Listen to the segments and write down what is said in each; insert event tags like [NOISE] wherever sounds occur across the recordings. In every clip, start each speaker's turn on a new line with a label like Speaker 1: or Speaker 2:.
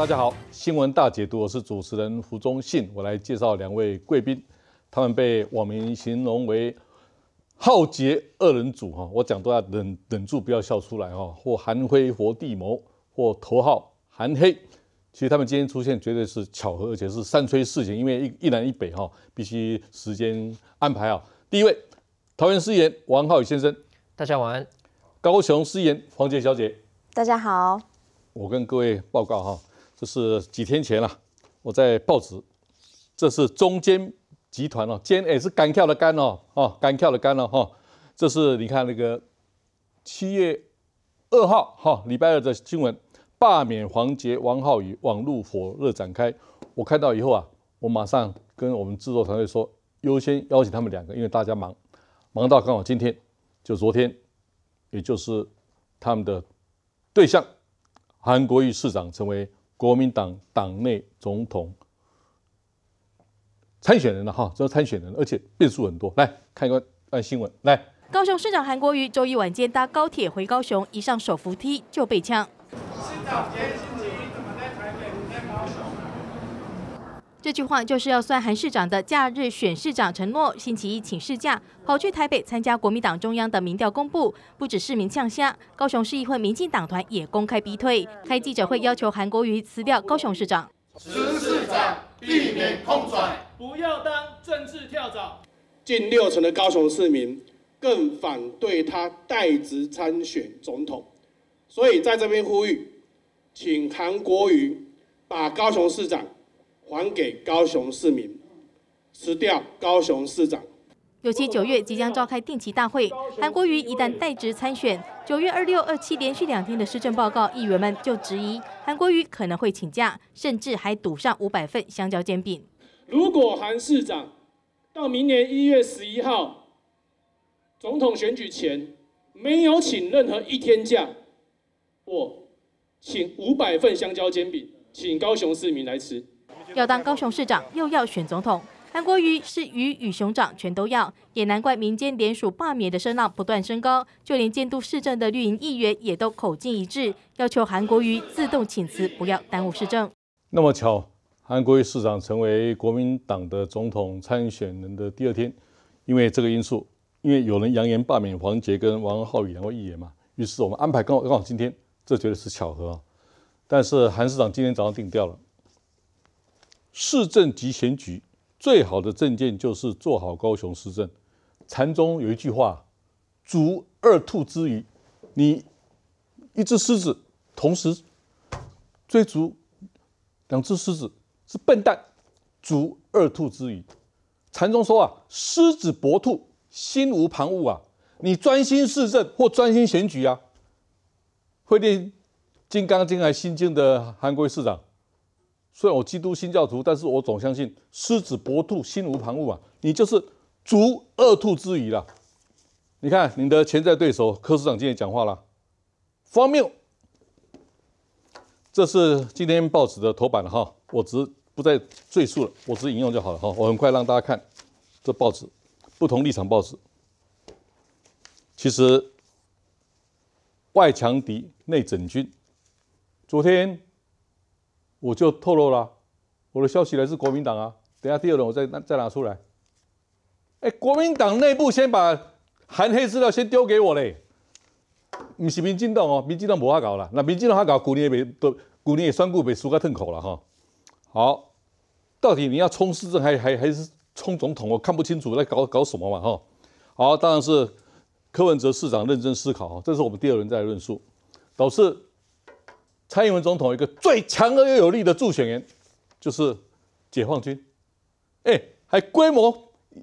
Speaker 1: 大家好，新闻大解读，我是主持人胡忠信，我来介绍两位贵宾，他们被网民形容为浩劫二人组哈，我讲都要忍忍住不要笑出来哈，或韩非，活地谋，或头号韩黑，其实他们今天出现绝对是巧合，而且是三催四行，因为一南一北哈，必须时间安排啊。第一位，桃园诗言王浩宇先生，大家晚安；高雄诗言黄杰小姐，
Speaker 2: 大家好。
Speaker 1: 我跟各位报告哈。这是几天前了，我在报纸，这是中间集团哦，尖也是干跳的干哦，哦，干跳的干了哈，这是你看那个七月二号哈礼拜二的新闻，罢免黄杰、王浩宇，网路火热展开。我看到以后啊，我马上跟我们制作团队说，优先邀请他们两个，因为大家忙，忙到刚好今天就昨天，也就是他们的对象，韩国瑜市长成为。国民党党内总统参选人了哈，这是参选人，而且变数很多。来看一个段新闻，来，
Speaker 3: 高雄市长韩国瑜周一晚间搭高铁回高雄，一上手扶梯就被枪。这句话就是要算韩市长的假日选市长承诺，星期一请事假跑去台北参加国民党中央的民调公布，不止市民呛虾，高雄市议会民进党团也公开逼退，开记者会要求韩国瑜辞掉高雄市长。
Speaker 4: 辞市长避免空转，不要当政治跳蚤。近六成的高雄市民更反对他代职参选总统，所以在这边呼吁，请韩国瑜把高雄市长。还给高雄市民吃掉高雄市长。
Speaker 3: 尤其九月即将召开定期大会，韩国瑜一旦代职参选，九月二六二七连续两天的施政报告，议员们就质疑韩国瑜可能会请假，甚至还赌上五百份香蕉煎饼。
Speaker 4: 如果韩市长到明年一月十一号总统选举前没有请任何一天假，我请五百份香蕉煎饼，请高雄市民来吃。
Speaker 3: 要当高雄市长，又要选总统，韩国瑜是鱼与熊掌全都要，也难怪民间联署罢免的声浪不断升高。就连监督市政的绿营议员也都口径一致，要求韩国瑜自动请辞，不要耽误市政。
Speaker 1: 那么巧，韩国瑜市长成为国民党的总统参选人的第二天，因为这个因素，因为有人扬言罢免黄杰跟王浩宇两位议员嘛，于是我们安排刚好刚好今天，这绝对是巧合。但是韩市长今天早上定调了。市政及选举，最好的证件就是做好高雄市政。禅宗有一句话：“逐二兔之余，你一只狮子同时追逐两只狮子是笨蛋，逐二兔之余。”禅宗说啊：“狮子搏兔，心无旁骛啊！你专心市政或专心选举啊，会令《金刚经》还《心经》的韩国市长。”虽然我基督新教徒，但是我总相信狮子搏兔心无旁骛啊！你就是逐恶兔之鱼了。你看，你的潜在对手柯市长今天讲话了，荒谬！这是今天报纸的头版了哈，我只不再赘述了，我只引用就好了哈。我很快让大家看这报纸，不同立场报纸。其实外强敌内整军，昨天。我就透露了，我的消息来自国民党啊。等下第二轮我再再拿出来。哎，国民党内部先把含黑资料先丢给我嘞。不是民进党哦，民进党无法搞了。那民进党他搞，去年也被都，去年也算过被输个吞口了哈。好，到底你要冲市政还还还是冲总统？我看不清楚在搞搞什么嘛哈。好，当然是柯文哲市长认真思考这是我们第二轮再来论述，导致蔡英文总统一个最强而又有力的助选员，就是解放军，哎，还规模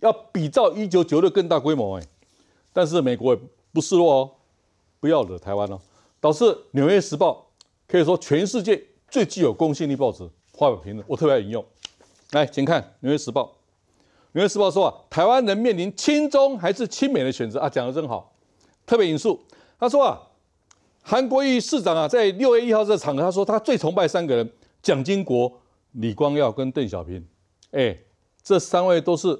Speaker 1: 要比照一九九六更大规模哎，但是美国也不示弱哦，不要惹台湾哦，导致《纽约时报》可以说全世界最具有公信力报纸发表评论，我特别引用，来，请看《纽约时报》，《纽约时报》说啊，台湾人面临亲中还是亲美的选择啊，讲得真好，特别引述，他说啊。韩国瑜市长啊，在六月一号这场合，他说他最崇拜三个人：蒋经国、李光耀跟邓小平。哎，这三位都是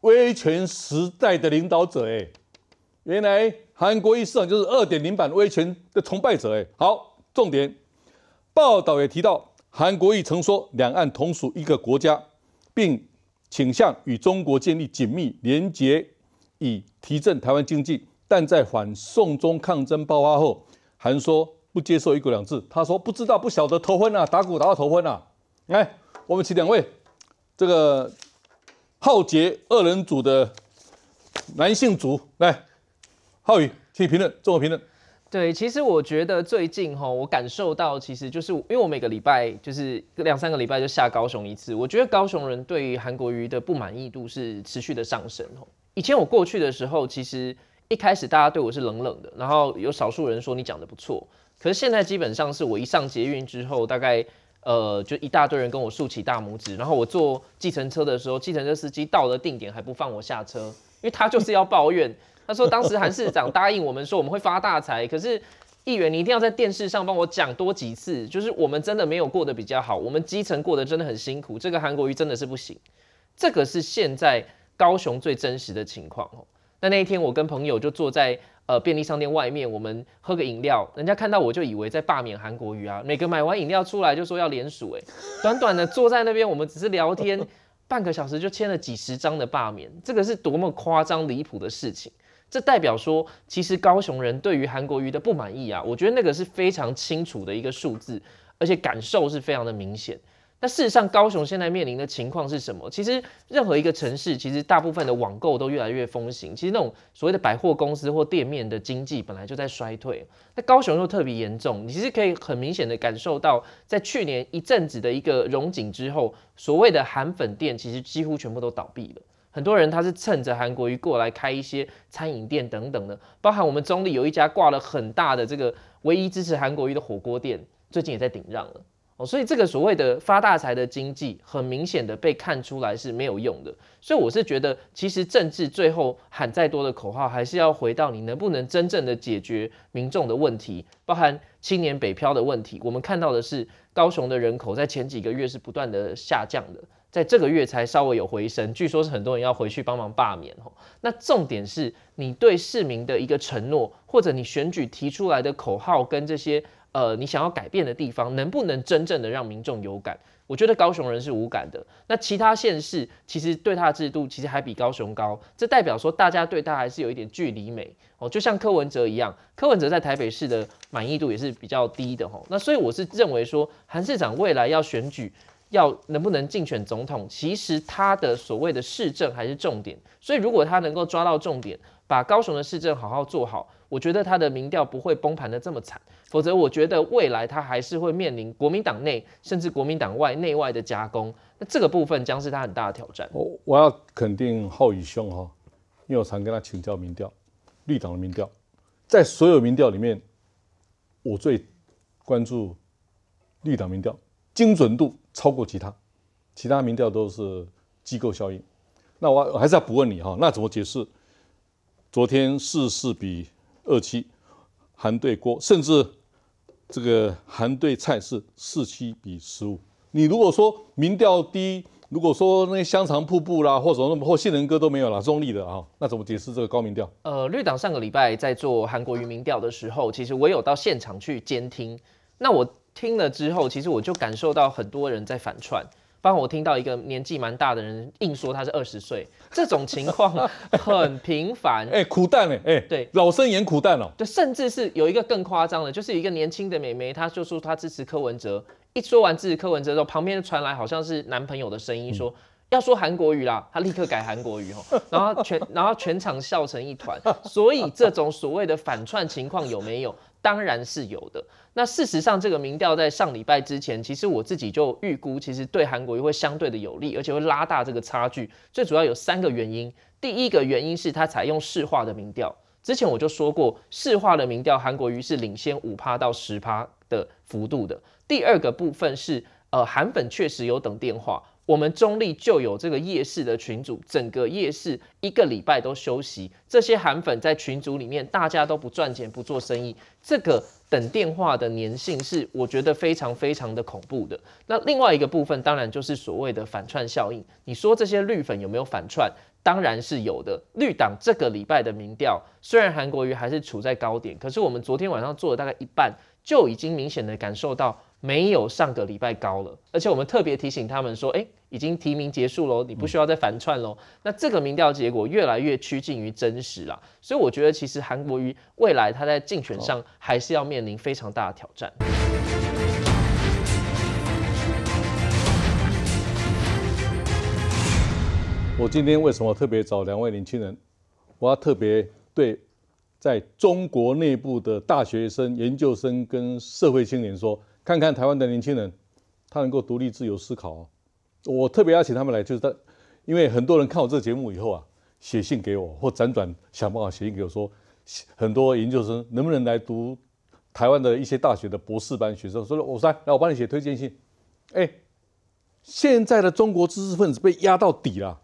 Speaker 1: 威权时代的领导者。哎，原来韩国瑜市长就是二点零版威权的崇拜者。哎，好，重点报道也提到，韩国瑜曾说两岸同属一个国家，并倾向与中国建立紧密联结，以提振台湾经济。但在反送中抗争爆发后，还说不接受一国两制，他说不知道不晓得头昏啊，打鼓打到头昏啊。来，我们请两位这个浩杰二人组的男性组来，浩宇，请你评论，做我评论。
Speaker 5: 对，其实我觉得最近哈，我感受到其实就是因为我每个礼拜就是两三个礼拜就下高雄一次，我觉得高雄人对于韩国瑜的不满意度是持续的上升以前我过去的时候，其实。一开始大家对我是冷冷的，然后有少数人说你讲的不错，可是现在基本上是我一上捷运之后，大概呃就一大堆人跟我竖起大拇指，然后我坐计程车的时候，计程车司机到了定点还不放我下车，因为他就是要抱怨，他说当时韩市长答应我们说我们会发大财，可是议员你一定要在电视上帮我讲多几次，就是我们真的没有过得比较好，我们基层过得真的很辛苦，这个韩国瑜真的是不行，这个是现在高雄最真实的情况哦。那那一天，我跟朋友就坐在呃便利商店外面，我们喝个饮料，人家看到我就以为在罢免韩国瑜啊。每个买完饮料出来就说要联署，哎，短短的坐在那边，我们只是聊天，半个小时就签了几十张的罢免，这个是多么夸张离谱的事情。这代表说，其实高雄人对于韩国瑜的不满意啊，我觉得那个是非常清楚的一个数字，而且感受是非常的明显。那事实上，高雄现在面临的情况是什么？其实任何一个城市，其实大部分的网购都越来越风行。其实那种所谓的百货公司或店面的经济本来就在衰退，那高雄又特别严重。你其实可以很明显的感受到，在去年一阵子的一个融景之后，所谓的韩粉店其实几乎全部都倒闭了。很多人他是趁着韩国鱼过来开一些餐饮店等等的，包含我们中立有一家挂了很大的这个唯一支持韩国鱼的火锅店，最近也在顶让了。哦，所以这个所谓的发大财的经济，很明显的被看出来是没有用的。所以我是觉得，其实政治最后喊再多的口号，还是要回到你能不能真正的解决民众的问题，包含青年北漂的问题。我们看到的是，高雄的人口在前几个月是不断的下降的，在这个月才稍微有回升。据说是很多人要回去帮忙罢免。哦，那重点是你对市民的一个承诺，或者你选举提出来的口号跟这些。呃，你想要改变的地方能不能真正的让民众有感？我觉得高雄人是无感的。那其他县市其实对他的制度其实还比高雄高，这代表说大家对他还是有一点距离美哦。就像柯文哲一样，柯文哲在台北市的满意度也是比较低的吼。那所以我是认为说，韩市长未来要选举，要能不能竞选总统，其实他的所谓的市政还是重点。所以如果他能够抓到重点。把高雄的市政好好做好，我觉得他的民调不会崩盘的这么惨。否则，我觉得未来他还是会面临国民党内甚至国民党外内外的加工。那这个部分将是他很大的挑战。我
Speaker 1: 我要肯定浩宇兄哈，因为我常跟他请教民调，绿党的民调，在所有民调里面，我最关注绿党民调，精准度超过其他，其他民调都是机构效应。那我还是要补问你哈，那怎么解释？昨天四四比二七，韩对郭，甚至这个韩对蔡是四七比十五。你如果说民调低，如果说那香肠瀑布啦，或者那或杏仁哥都没有啦，中立的啊，那怎么解释这个高民调？
Speaker 5: 呃，绿党上个礼拜在做韩国全民调的时候，其实我有到现场去监听。那我听了之后，其实我就感受到很多人在反串。帮我听到一个年纪蛮大的人硬说他是二十岁，这种情况 [LAUGHS] 很频繁。哎，苦蛋哎哎，对，老生
Speaker 1: 演苦蛋哦。
Speaker 5: 对，甚至是有一个更夸张的，就是一个年轻的美眉，她就说她支持柯文哲。一说完支持柯文哲之后，旁边传来好像是男朋友的声音说。要说韩国语啦，他立刻改韩国语哈，[LAUGHS] 然后全然后全场笑成一团，所以这种所谓的反串情况有没有？当然是有的。那事实上，这个民调在上礼拜之前，其实我自己就预估，其实对韩国瑜会相对的有利，而且会拉大这个差距。最主要有三个原因，第一个原因是他采用市化的民调，之前我就说过，市化的民调韩国瑜是领先五趴到十趴的幅度的。第二个部分是，呃，韩粉确实有等电话。我们中立就有这个夜市的群主，整个夜市一个礼拜都休息，这些韩粉在群组里面，大家都不赚钱，不做生意，这个等电话的粘性是我觉得非常非常的恐怖的。那另外一个部分，当然就是所谓的反串效应。你说这些绿粉有没有反串？当然是有的。绿党这个礼拜的民调，虽然韩国瑜还是处在高点，可是我们昨天晚上做了大概一半，就已经明显的感受到。没有上个礼拜高了，而且我们特别提醒他们说，哎，已经提名结束喽，你不需要再反串喽。那这个民调结果越来越趋近于真实了，所以我觉得其实韩国瑜未来他在竞选上还是要面临非常大的挑战。
Speaker 1: 我今天为什么特别找两位年轻人？我要特别对在中国内部的大学生、研究生跟社会青年说。看看台湾的年轻人，他能够独立自由思考。我特别邀请他们来，就是他，因为很多人看我这个节目以后啊，写信给我，或辗转想办法写信给我，说很多研究生能不能来读台湾的一些大学的博士班学生。所以我说来，我帮你写推荐信。哎，现在的中国知识分子被压到底了，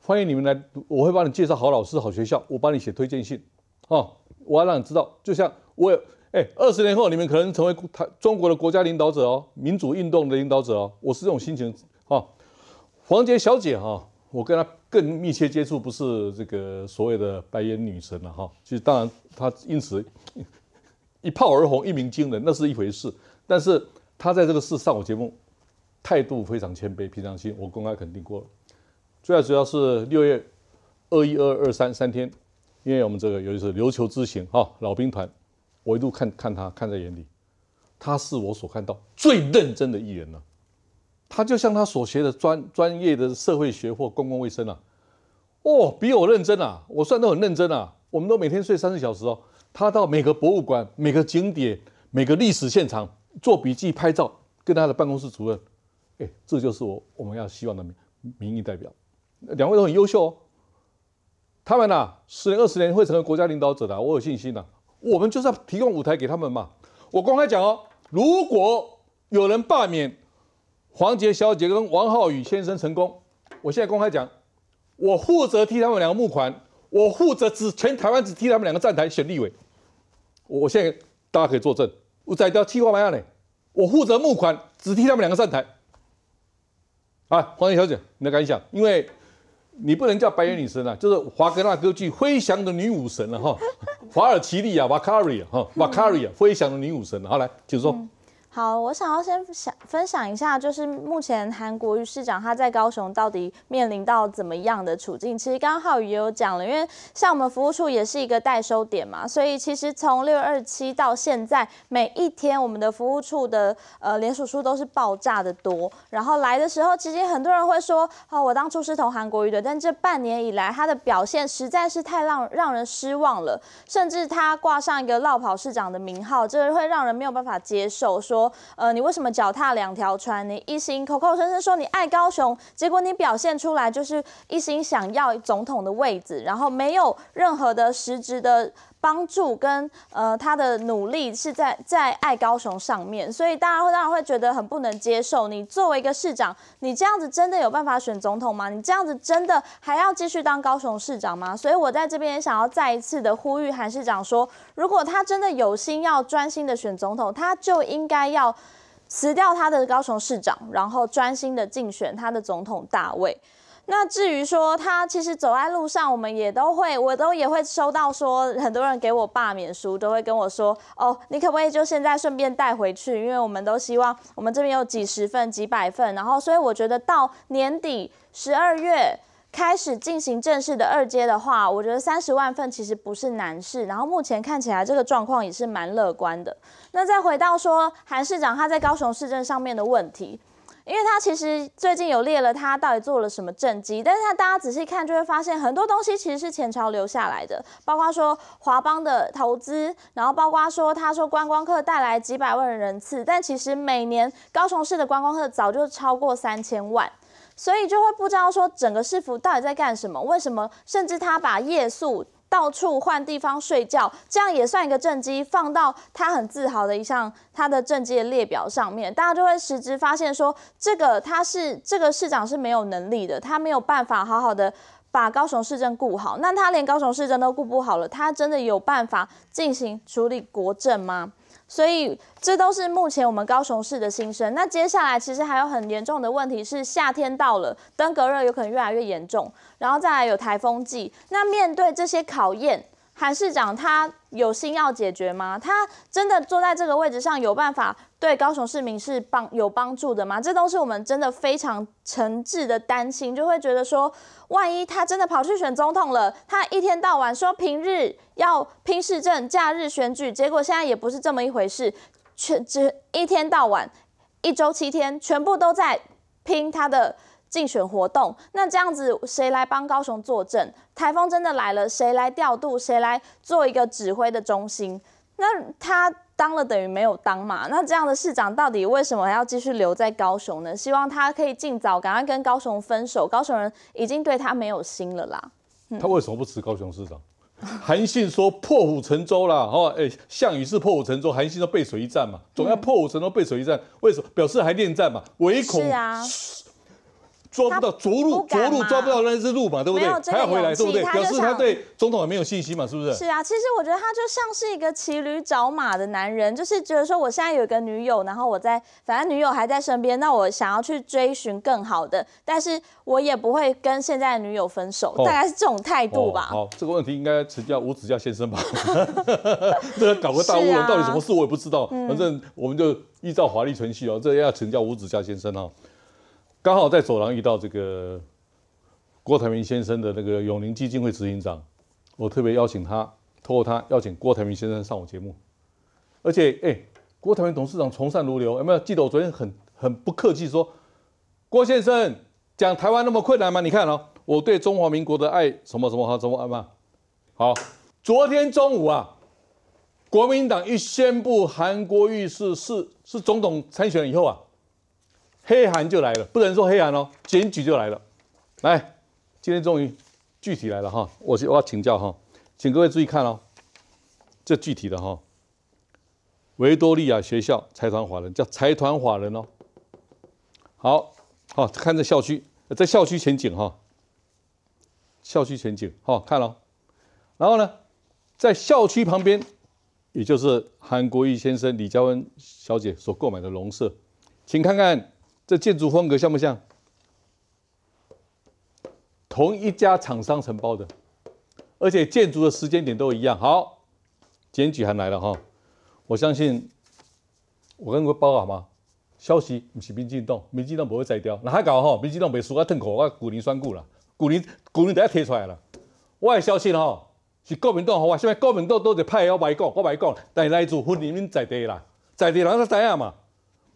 Speaker 1: 欢迎你们来，我会帮你介绍好老师、好学校，我帮你写推荐信。哦，我要让你知道，就像我。哎，二十年后你们可能成为台中国的国家领导者哦，民主运动的领导者哦，我是这种心情哈，黄杰小姐哈，我跟她更密切接触，不是这个所谓的白眼女神了哈。其实当然她因此一炮而红，一鸣惊人那是一回事，但是她在这个事上我节目态度非常谦卑、平常心。我公开肯定过了，最主要是六月二一、二二、三三天，因为我们这个尤其是琉球之行哈，老兵团。我一路看看他，看在眼里，他是我所看到最认真的艺人了。他就像他所学的专专业的社会学或公共卫生啊，哦，比我认真啊！我算都很认真啊，我们都每天睡三四小时哦。他到每个博物馆、每个景点、每个历史现场做笔记、拍照，跟他的办公室主任。哎，这就是我我们要希望的民意代表。两位都很优秀哦。他们呐，十年二十年会成为国家领导者的，我有信心啊。我们就是要提供舞台给他们嘛。我公开讲哦，如果有人罢免黄杰小姐跟王浩宇先生成功，我现在公开讲，我负责替他们两个募款，我负责只全台湾只替他们两个站台选立委。我现在大家可以作证，我宰掉七花八样嘞，我负责募款只替他们两个站台。啊，黄杰小姐，你的感想？因为你不能叫白月女神了，就是华格纳歌剧《飞翔的女武神》了哈。华尔奇利亚，瓦卡里哈，瓦卡里，飞翔的女武神。好，来，就说。
Speaker 2: 好，我想要先想分享一下，就是目前韩国瑜市长他在高雄到底面临到怎么样的处境？其实刚刚浩宇也有讲了，因为像我们服务处也是一个代收点嘛，所以其实从六二七到现在，每一天我们的服务处的呃连锁书都是爆炸的多。然后来的时候，其实很多人会说，哦，我当初是投韩国瑜的，但这半年以来他的表现实在是太让让人失望了，甚至他挂上一个落跑市长的名号，这会让人没有办法接受说。呃，你为什么脚踏两条船？你一心口口声声说你爱高雄，结果你表现出来就是一心想要总统的位子，然后没有任何的实质的。帮助跟呃他的努力是在在爱高雄上面，所以大家会当然会觉得很不能接受。你作为一个市长，你这样子真的有办法选总统吗？你这样子真的还要继续当高雄市长吗？所以我在这边也想要再一次的呼吁韩市长说，如果他真的有心要专心的选总统，他就应该要辞掉他的高雄市长，然后专心的竞选他的总统大位。那至于说他其实走在路上，我们也都会，我都也会收到说很多人给我罢免书，都会跟我说，哦，你可不可以就现在顺便带回去？因为我们都希望我们这边有几十份、几百份，然后所以我觉得到年底十二月开始进行正式的二阶的话，我觉得三十万份其实不是难事。然后目前看起来这个状况也是蛮乐观的。那再回到说韩市长他在高雄市政上面的问题。因为他其实最近有列了他到底做了什么政绩，但是他大家仔细看就会发现很多东西其实是前朝留下来的，包括说华邦的投资，然后包括说他说观光客带来几百万人次，但其实每年高雄市的观光客早就超过三千万，所以就会不知道说整个市府到底在干什么，为什么甚至他把夜宿。到处换地方睡觉，这样也算一个政绩，放到他很自豪的一项他的政绩的列表上面，大家就会实质发现说，这个他是这个市长是没有能力的，他没有办法好好的把高雄市政顾好，那他连高雄市政都顾不好了，他真的有办法进行处理国政吗？所以，这都是目前我们高雄市的心声。那接下来，其实还有很严重的问题是，夏天到了，登革热有可能越来越严重，然后再来有台风季。那面对这些考验，韩市长他。有心要解决吗？他真的坐在这个位置上，有办法对高雄市民是帮有帮助的吗？这都是我们真的非常诚挚的担心，就会觉得说，万一他真的跑去选总统了，他一天到晚说平日要拼市政，假日选举，结果现在也不是这么一回事，全只一天到晚，一周七天全部都在拼他的竞选活动，那这样子谁来帮高雄作证？台风真的来了，谁来调度？谁来做一个指挥的中心？那他当了等于没有当嘛？那这样的市长到底为什么还要继续留在高雄呢？希望他可以尽早赶快跟高雄分手，高雄人已经对他没有心了啦。
Speaker 1: 他为什么不吃高雄市长？韩信说破釜沉舟啦，哦，哎，项羽是破釜沉舟，韩信说背水一战嘛，总要破釜沉舟、背水一战，为什么？表示还恋战嘛，唯恐。是啊，抓不到着陆着陆，抓不到那只鹿嘛，对不对？还要回来，对不对？表示他对总统没有信心嘛，是不是？是
Speaker 2: 啊，其实我觉得他就像是一个骑驴找马的男人，就是觉得说我现在有一个女友，然后我在，反正女友还在身边，那我想要去追寻更好的，但是我也不会跟现在的女友分手，大概是这种态度吧。
Speaker 1: 好，这个问题应该请教吴子嘉先生吧。[LAUGHS] 这个搞个大乌龙到底什么事，我也不知道。反正我们就依照华丽程序哦，这要请教吴子嘉先生哦。刚好在走廊遇到这个郭台铭先生的那个永龄基金会执行长，我特别邀请他，透过他邀请郭台铭先生上我节目，而且哎，郭台铭董事长从善如流，有没有记得我昨天很很不客气说，郭先生讲台湾那么困难吗？你看哦，我对中华民国的爱什么什么好怎么怎么好？昨天中午啊，国民党一宣布韩国瑜是是是总统参选以后啊。黑函就来了，不能说黑函哦，检举就来了。来，今天终于具体来了哈。我我要请教哈，请各位注意看哦，这具体的哈，维多利亚学校财团法人叫财团法人哦。好好看这校区，在校区前景哈，校区前景好看了。然后呢，在校区旁边，也就是韩国瑜先生、李嘉文小姐所购买的农舍，请看看。这建筑风格像不像同一家厂商承包的？而且建筑的时间点都一样。好，检举函来了哈，我相信我跟各位报告好吗？消息不是民进党，民进党不会摘掉。那还搞哈，民进党没输啊痛苦啊，骨龄算股了，骨龄骨龄直接贴出来了。我也相信哈是国民党，好啊，现在国民党都得派我白讲，我白讲，但是来自分里面在地啦，在地人都知啊嘛。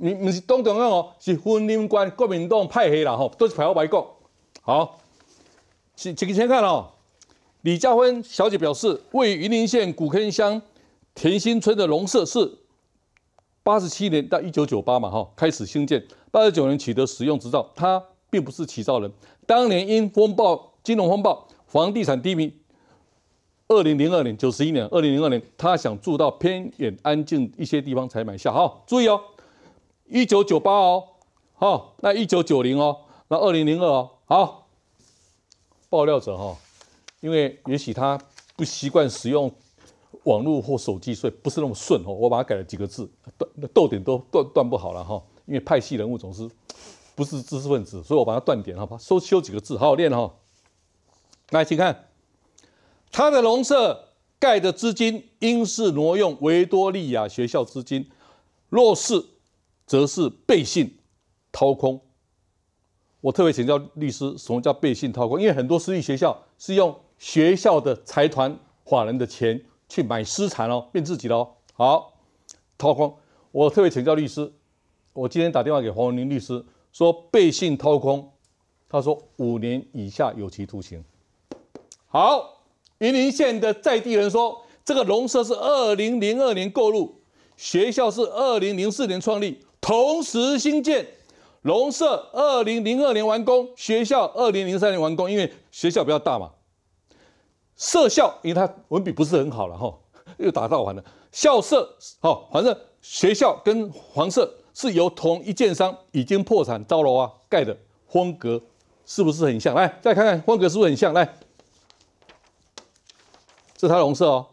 Speaker 1: 你你是当中央哦，是分姻官，国民党派系啦吼，都是派我来讲，好。请请先看哦。李嘉芬小姐表示，位于云林县古坑乡田心村的农舍是八十七年到一九九八嘛，哈，开始兴建，八十九年取得使用执照，他并不是起造人。当年因风暴、金融风暴、房地产低迷，二零零二年、九十一年、二零零二年，他想住到偏远安静一些地方才买下。哈，注意哦。一九九八哦，好，那一九九零哦，那二零零二哦，好，爆料者哈，因为也许他不习惯使用网络或手机，所以不是那么顺哦。我把它改了几个字，断逗点都断断不好了哈。因为派系人物总是不是知识分子，所以我把它断点吧，收修几个字，好好练哈。来，请看他的龙舍盖的资金应是挪用维多利亚学校资金，若是。则是背信掏空。我特别请教律师，什么叫背信掏空？因为很多私立学校是用学校的财团法人的钱去买私产哦，变自己的哦。好，掏空。我特别请教律师，我今天打电话给黄文林律师，说背信掏空，他说五年以下有期徒刑。好，云林县的在地人说，这个农舍是二零零二年购入，学校是二零零四年创立。同时新建龙舍，二零零二年完工；学校二零零三年完工，因为学校比较大嘛。社校，因为它文笔不是很好了哈，[LAUGHS] 又打造完了校舍。好，反正学校跟黄色是由同一件商已经破产招楼啊盖的风格，是不是很像？来，再看看风格是不是很像？来，这是台龙舍哦，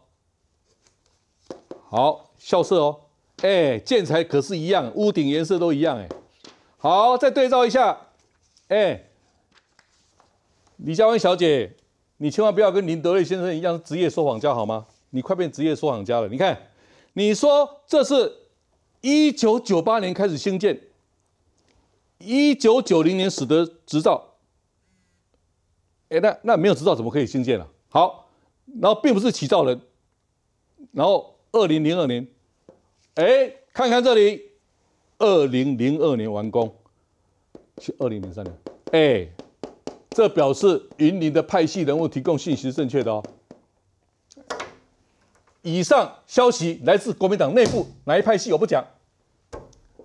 Speaker 1: 好校舍哦。哎，建材可是一样，屋顶颜色都一样哎。好，再对照一下。哎，李佳文小姐，你千万不要跟林德瑞先生一样，职业说谎家好吗？你快变职业说谎家了。你看，你说这是1998年开始兴建，1990年使得执照。哎，那那没有执照怎么可以兴建啊？好，然后并不是起造人，然后2002年。哎，看看这里，二零零二年完工，是二零零三年。哎，这表示云林的派系人物提供信息是正确的哦。以上消息来自国民党内部哪一派系？我不讲，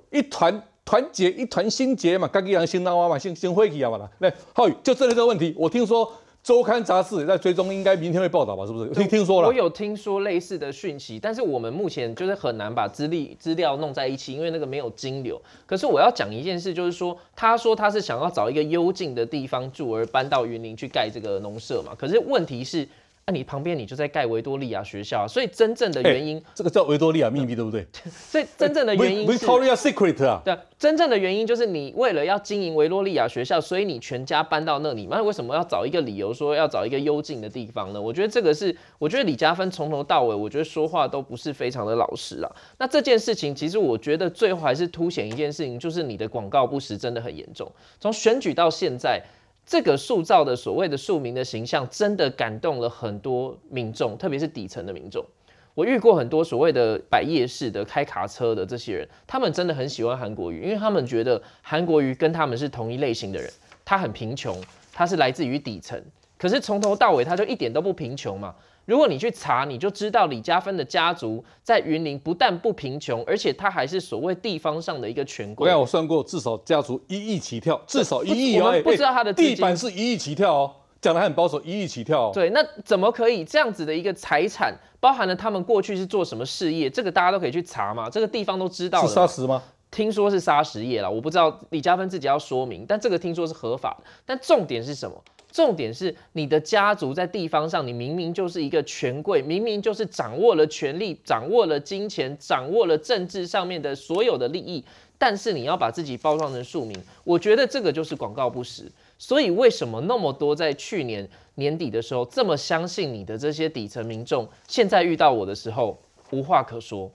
Speaker 1: 一团团结，一团心结嘛，刚跟杨新南玩嘛，心心灰去啊嘛啦。那浩宇就这里这个问题，我听说。周刊杂志也在追踪，应该明天会报道吧？是不是？
Speaker 5: 听听说了？我有听说类似的讯息，但是我们目前就是很难把资历资料弄在一起，因为那个没有金流。可是我要讲一件事，就是说，他说他是想要找一个幽静的地方住，而搬到云林去盖这个农舍嘛。可是问题是。那你旁边你就在盖维多利亚学校啊，所以真正的原因，
Speaker 1: 这个叫维多利亚秘密对不对？[LAUGHS]
Speaker 5: 所以真正的原因 Victoria
Speaker 1: Secret 啊。
Speaker 5: 对，真正的原因就是你为了要经营维多利亚学校，所以你全家搬到那里嘛？为什么要找一个理由说要找一个幽静的地方呢？我觉得这个是，我觉得李嘉芬从头到尾，我觉得说话都不是非常的老实啊。那这件事情其实我觉得最后还是凸显一件事情，就是你的广告不实真的很严重。从选举到现在。这个塑造的所谓的庶民的形象，真的感动了很多民众，特别是底层的民众。我遇过很多所谓的摆夜市的、开卡车的这些人，他们真的很喜欢韩国瑜，因为他们觉得韩国瑜跟他们是同一类型的人。他很贫穷，他是来自于底层，可是从头到尾他就一点都不贫穷嘛。如果你去查，你就知道李嘉芬的家族在云林不但不贫穷，而且他还是所谓地方上的一个权贵。我有，我
Speaker 1: 算过，至少家族一亿起跳，至少一亿。我们不知道他的。地板是一亿起跳哦，讲的很保守，一亿起跳。
Speaker 5: 对，那怎么可以这样子的一个财产，包含了他们过去是做什么事业？这个大家都可以去查嘛，这个地方都知道。是砂石吗？听说是砂石业了，我不知道李嘉芬自己要说明，但这个听说是合法的。但重点是什么？重点是你的家族在地方上，你明明就是一个权贵，明明就是掌握了权力，掌握了金钱，掌握了政治上面的所有的利益，但是你要把自己包装成庶民，我觉得这个就是广告不实。所以为什么那么多在去年年底的时候这么相信你的这些底层民众，现在遇到我的时候无话可说？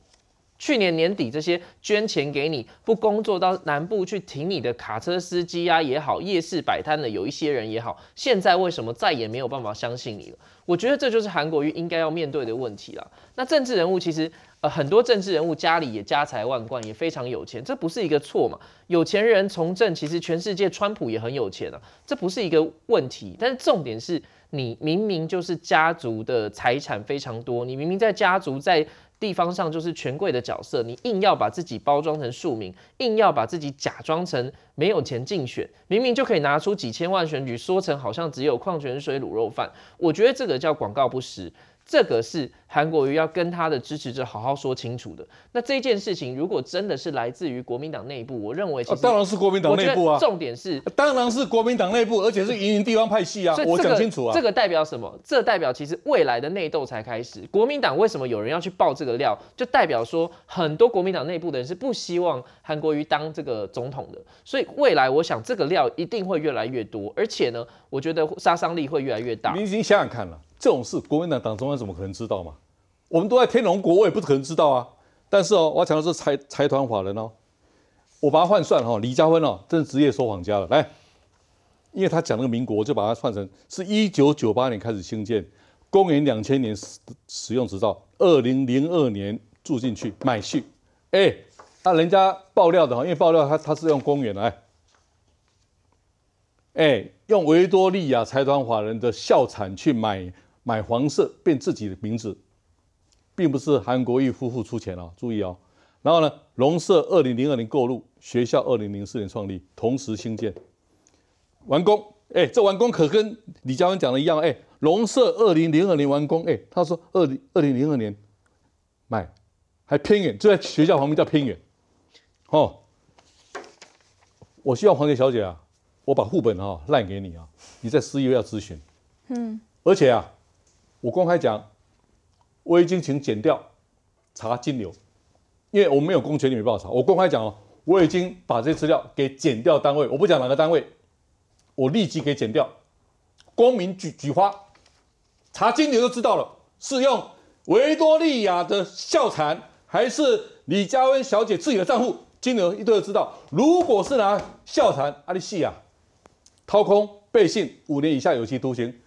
Speaker 5: 去年年底，这些捐钱给你、不工作到南部去停你的卡车司机啊也好，夜市摆摊的有一些人也好，现在为什么再也没有办法相信你了？我觉得这就是韩国瑜应该要面对的问题了。那政治人物其实，呃，很多政治人物家里也家财万贯，也非常有钱，这不是一个错嘛？有钱人从政，其实全世界川普也很有钱啊，这不是一个问题。但是重点是你明明就是家族的财产非常多，你明明在家族在。地方上就是权贵的角色，你硬要把自己包装成庶民，硬要把自己假装成没有钱竞选，明明就可以拿出几千万选举，说成好像只有矿泉水卤肉饭，我觉得这个叫广告不实。这个是韩国瑜要跟他的支持者好好说清楚的。那这件事情如果真的是来自于国民党内部，我认为啊，当然是国民党内部啊。重点是，当然是国民党内部，而且是营营地方派系啊。我讲清楚啊，这个代表什么？这代表其实未来的内斗才开始。国民党为什么有人要去爆这个料？就代表说很多国民党内部的人是不希望韩国瑜当这个总统的。所以未来我想这个料一定会越来越多，而且呢，我觉得杀伤力会越来越大。你
Speaker 1: 已经想想看了。这种事，国民党党中央怎么可能知道嘛？我们都在天龙国，我也不可能知道啊。但是哦，我要强调是财财团法人哦。我把它换算哈，李嘉芬哦，真是职业说谎家了。来，因为他讲那个民国，就把它算成是1998年开始兴建，公元两千年使使用执照，2002年住进去买去。哎，那人家爆料的哈，因为爆料他他是用公元来，哎，用维多利亚财团法人的校产去买。买黄色变自己的名字，并不是韩国瑜夫妇出钱哦，注意哦。然后呢，龙社二零零二年购入学校，二零零四年创立，同时兴建完工。哎，这完工可跟李嘉文讲的一样。哎，龙社二零零二年完工。哎，他说二零二零零二年买，还偏远，就在学校旁边，叫偏远。哦，我希望黄杰小姐啊，我把副本啊烂给你啊，你在私会要咨询。嗯，而且啊。我公开讲，我已经请剪掉查金流，因为我没有公权力没办法查。我公开讲哦，我已经把这些资料给剪掉单位，我不讲哪个单位，我立即给剪掉。光明菊菊花查金流就知道了，是用维多利亚的笑传还是李嘉温小姐自己的账户？金额一堆就知道。如果是拿笑传阿里西啊，掏空背信五年以下有期徒刑，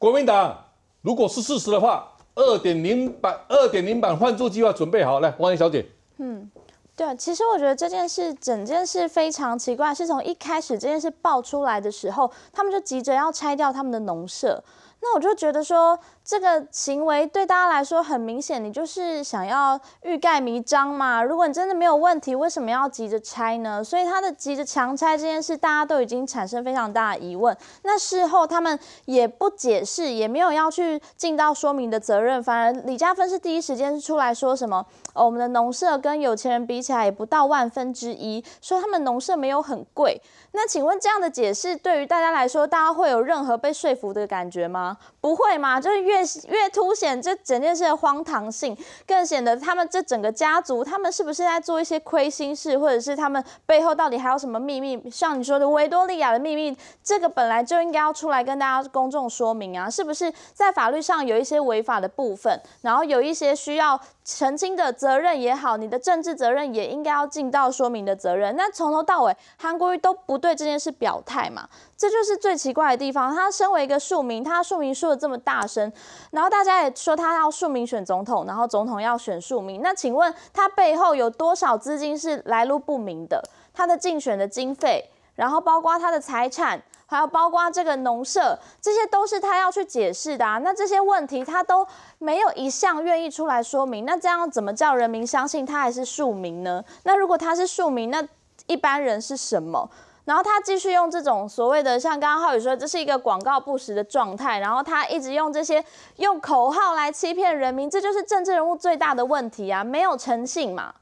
Speaker 1: 国民党。如果是事实的话，二点零版二点零版换做计划准备好来，汪洋小姐。
Speaker 2: 嗯，对啊，其实我觉得这件事，整件事非常奇怪，是从一开始这件事爆出来的时候，他们就急着要拆掉他们的农舍，那我就觉得说。这个行为对大家来说很明显，你就是想要欲盖弥彰嘛。如果你真的没有问题，为什么要急着拆呢？所以他的急着强拆这件事，大家都已经产生非常大的疑问。那事后他们也不解释，也没有要去尽到说明的责任，反而李家芬是第一时间出来说什么：，我们的农舍跟有钱人比起来也不到万分之一，说他们农舍没有很贵。那请问这样的解释对于大家来说，大家会有任何被说服的感觉吗？不会吗？就是越越越凸显这整件事的荒唐性，更显得他们这整个家族，他们是不是在做一些亏心事，或者是他们背后到底还有什么秘密？像你说的维多利亚的秘密，这个本来就应该要出来跟大家公众说明啊，是不是在法律上有一些违法的部分，然后有一些需要。澄清的责任也好，你的政治责任也应该要尽到说明的责任。那从头到尾，韩国瑜都不对这件事表态嘛，这就是最奇怪的地方。他身为一个庶民，他庶民说的这么大声，然后大家也说他要庶民选总统，然后总统要选庶民。那请问他背后有多少资金是来路不明的？他的竞选的经费，然后包括他的财产。还有包括这个农舍，这些都是他要去解释的啊。那这些问题他都没有一项愿意出来说明。那这样怎么叫人民相信他还是庶民呢？那如果他是庶民，那一般人是什么？然后他继续用这种所谓的，像刚刚浩宇说，这是一个广告不实的状态。然后他一直用这些用口号来欺骗人民，这就是政治人物最大的问题啊，没有诚信嘛。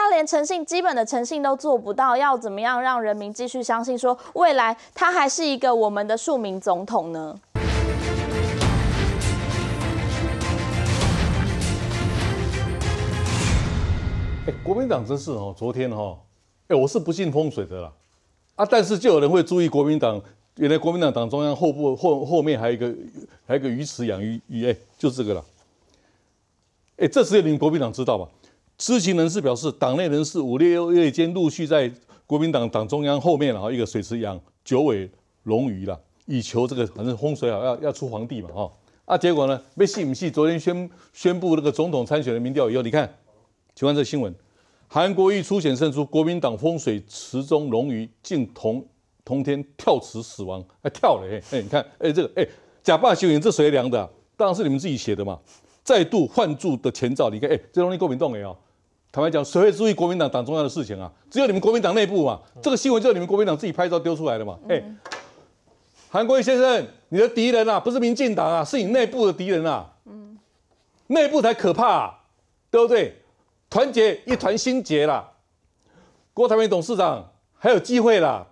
Speaker 2: 他连诚信基本的诚信都做不到，要怎么样让人民继续相信说未来他还是一个我们的庶民总统呢？
Speaker 1: 哎，国民党真是哦，昨天哈，哎，我是不信风水的啦，啊，但是就有人会注意国民党，原来国民党党中央后部后后面还有一个还有一个鱼池养鱼鱼，哎，就这个了，哎，这只有你们国民党知道吧？知情人士表示，党内人士五六月间陆续在国民党党中央后面，然后一个水池养九尾龙鱼了，以求这个反正风水好，要要出皇帝嘛，哈啊！结果呢，被戏不戏？昨天宣宣布那个总统参选的民调以后，你看，请看这新闻，韩国瑜初选胜出，国民党风水池中龙鱼竟同同天跳池死亡，还跳了，哎哎，你看，哎这个，哎假扮新闻，这谁量的？当然是你们自己写的嘛。再度换柱的前兆，你看，哎，这东西够生动的有？坦白讲，谁会注意国民党党中央的事情啊？只有你们国民党内部嘛。这个新闻就是你们国民党自己拍照丢出来的嘛。哎，韩国瑜先生，你的敌人啊，不是民进党啊，是你内部的敌人啊。嗯，内部才可怕，对不对？团结一团心结啦。郭台铭董事长还有机会啦。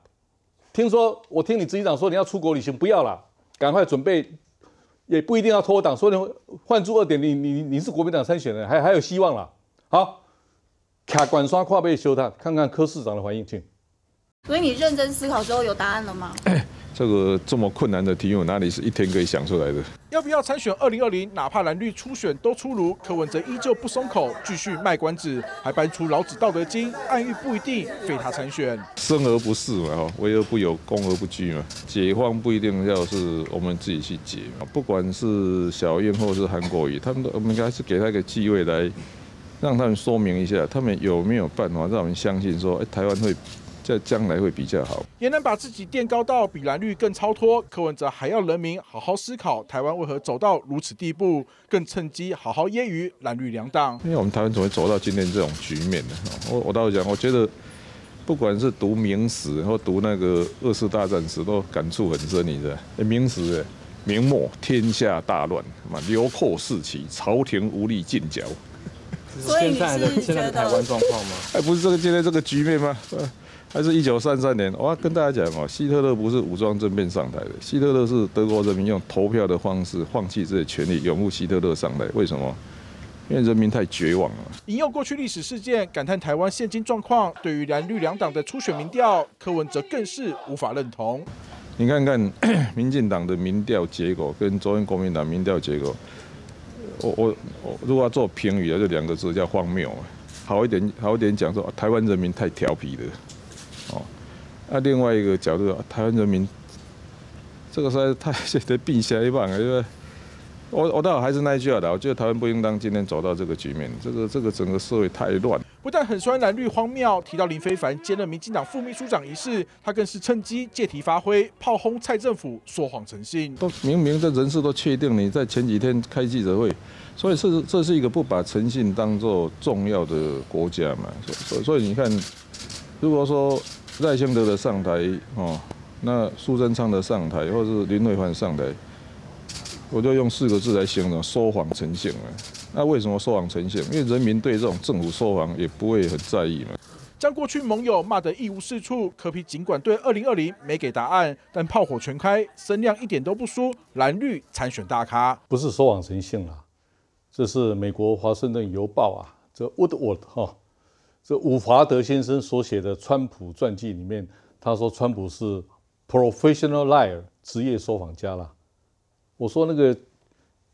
Speaker 1: 听说我听你执行长说你要出国旅行，不要啦，赶快准备，也不一定要脱党。说你换住二点零，你你是国民党参选人，还还有希望啦。好。卡管刷跨被修他，看看柯市长的反应，请。
Speaker 4: 所以你认真思考之后有答案了
Speaker 2: 吗？
Speaker 1: 这个这么困难的题，目，哪里是一天
Speaker 6: 可以想出来的？
Speaker 4: 要不要参选二零二零？哪怕蓝绿初选都出炉，柯文哲依旧不松口，继续卖关子，还搬出老子《道德经》，暗喻不一定非他参选。生
Speaker 6: 而不恃嘛，哈，为而不有，功而不居嘛。解放不一定要是我们自己去解，不管是小燕或是韩国瑜，他们都我们应该是给他一个机会来。让他们说明一下，他们有没有办法让我们相信说，哎，台湾会在将来会比较好，
Speaker 4: 也能把自己垫高到比蓝绿更超脱。柯文哲还要人民好好思考，台湾为何走到如此地步，更趁机好好揶揄蓝绿两党。因
Speaker 6: 为我们台湾怎么会走到今天这种局面呢？我我倒讲，我觉得不管是读明史或读那个二次大战史，都感触很深。你的明史，明末天下大乱，嘛，流寇四起，朝廷无力进剿。
Speaker 4: 现在的现在的台湾状况吗？哎，不是
Speaker 6: 这个现在这个局面吗？还是一九三三年？我要跟大家讲哦，希特勒不是武装政变上台的，希特勒是德国人民用投票的方式放弃这些权利，拥护希特勒上台。为什么？因为人民太绝望了。
Speaker 4: 引用过去历史事件，感叹台湾现今状况。对于蓝绿两党的初选民调，柯文则更是无法认同。
Speaker 6: 你看看 [CLEARS THROAT] 民进党的民调结果，跟昨天国民党民调结果。我我我如果要做评语啊，就两个字叫荒谬。好一点好一点讲说，台湾人民太调皮了。哦，啊另外一个角度啊，台湾人民这个实在是太变得 [LAUGHS] 病一忘了，是不我我倒还是那一句话的，我觉得台湾不应当今天走到这个局面，这个这个整个社会太乱。
Speaker 4: 不但很酸蓝绿荒谬，提到林非凡兼任民进党副秘书长一事，他更是趁机借题发挥，炮轰蔡政府说谎诚信。都明明
Speaker 6: 这人事都确定，你在前几天开记者会，所以这这是一个不把诚信当做重要的国家嘛。所所以你看，如果说赖清德的上台哦，那苏贞昌的上台，或是林瑞凡上台。我就用四个字来形容说谎成性了。那为什么说谎成性？因为人民对这种政府说谎也不会很在意嘛。
Speaker 4: 将过去盟友骂得一无是处，柯皮尽管对二零二零没给答案，但炮火全开，声量一点都不输蓝绿参选大咖。
Speaker 1: 不是说谎成性了，这是美国华盛顿邮报啊，这 Woodward 哈，这伍华德先生所写的川普传记里面，他说川普是 professional liar，职业说谎家了。我说那个